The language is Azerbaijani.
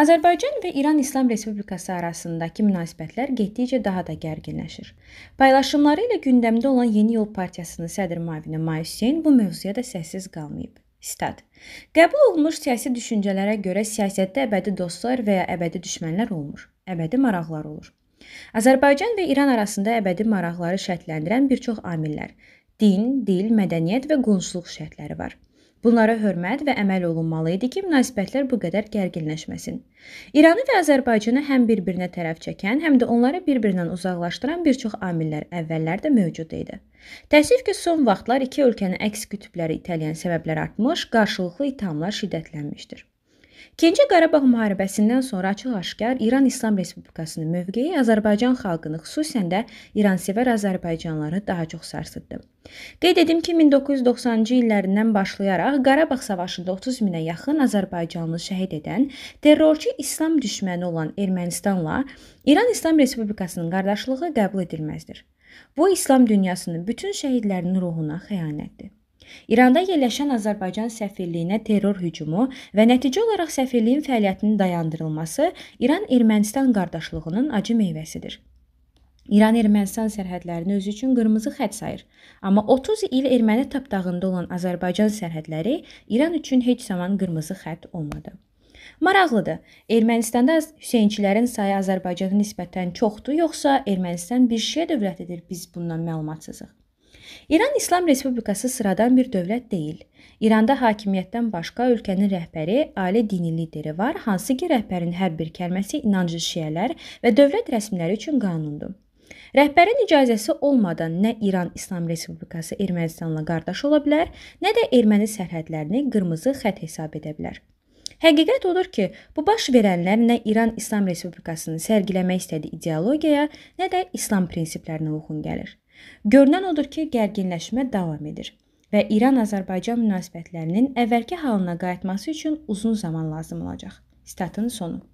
Azərbaycan və İran İslam Respublikası arasındakı münasibətlər getdikcə daha da gərginləşir. Paylaşımları ilə gündəmdə olan Yeni Yol Partiyasının sədr müavini May Hüseyn bu mövzuya da səssiz qalmayıb. Stat. Qəbul olunmuş siyasi düşüncələrə görə siyasətdə əbədi dostlar və ya əbədi düşmənlər olmur. Əbədi maraqlar olur. Azərbaycan və İran arasında əbədi maraqları şərtləndirən bir çox amillər, din, dil, mədəniyyət və qonşuluq şərtləri var. Bunlara hörmət və əməl olunmalı idi ki, münasibətlər bu qədər gərginləşməsin. İranı və Azərbaycanı həm bir-birinə tərəf çəkən, həm də onları bir-birindən uzaqlaşdıran bir çox amillər əvvəllərdə mövcud idi. Təəssüf ki, son vaxtlar iki ölkəni əks qütbləri itələyən səbəblər artmış, qarşılıqlı ithamlar şiddətlənmişdir. İkinci Qarabağ müharibəsindən sonra açıq-aşkar İran İslam Respublikasının mövqeyi Azərbaycan xalqını, xüsusən də İransevər Azərbaycanlıları daha çox sarsıtdı. Qeyd edim ki, 1990-cı illərindən başlayaraq Qarabağ savaşında 30 minə yaxın Azərbaycanlı şəhid edən terrorçu İslam düşməni olan Ermənistanla İran İslam Respublikasının qardaşlığı qəbul edilməzdir. Bu İslam dünyasının bütün şəhidlərinin ruhuna xəyanətdir. İranda yerləşən Azərbaycan səfirliyinə terror hücumu və nəticə olaraq səfirliyin fəaliyyətinin dayandırılması İran-Ermənistan qardaşlığının acı meyvəsidir. İran Ermənistan sərhədlərini özü üçün qırmızı xətt sayır. Amma 30 il erməni tapdağında olan Azərbaycan sərhədləri İran üçün heç zaman qırmızı xətt olmadı. Maraqlıdır. Ermənistanda Hüseynçilərin sayı Azərbaycana nisbətən çoxdur, yoxsa Ermənistan bir şiə dövlətidir? Biz bundan məlumatsızıq. İran İslam Respublikası sıradan bir dövlət deyil. İranda hakimiyyətdən başqa ölkənin rəhbəri, ali dini lideri var, hansı ki, rəhbərin hər bir kəlməsi inancı şiələr və dövlət rəsmiləri üçün qanundur. Rəhbərin icazəsi olmadan nə İran İslam Respublikası Ermənistanla qardaş ola bilər, nə də erməni sərhədlərini qırmızı xətt hesab edə bilər. Həqiqət odur ki, bu baş verənlər nə İran İslam Respublikasını sərgiləmək istədiyi ideologiyaya, nə də İslam prinsiplərinə uyğun gəlir. Görünən odur ki, gərginləşmə davam edir və İran-Azərbaycan münasibətlərinin əvvəlki halına qayıtması üçün uzun zaman lazım olacaq. Statın sonu.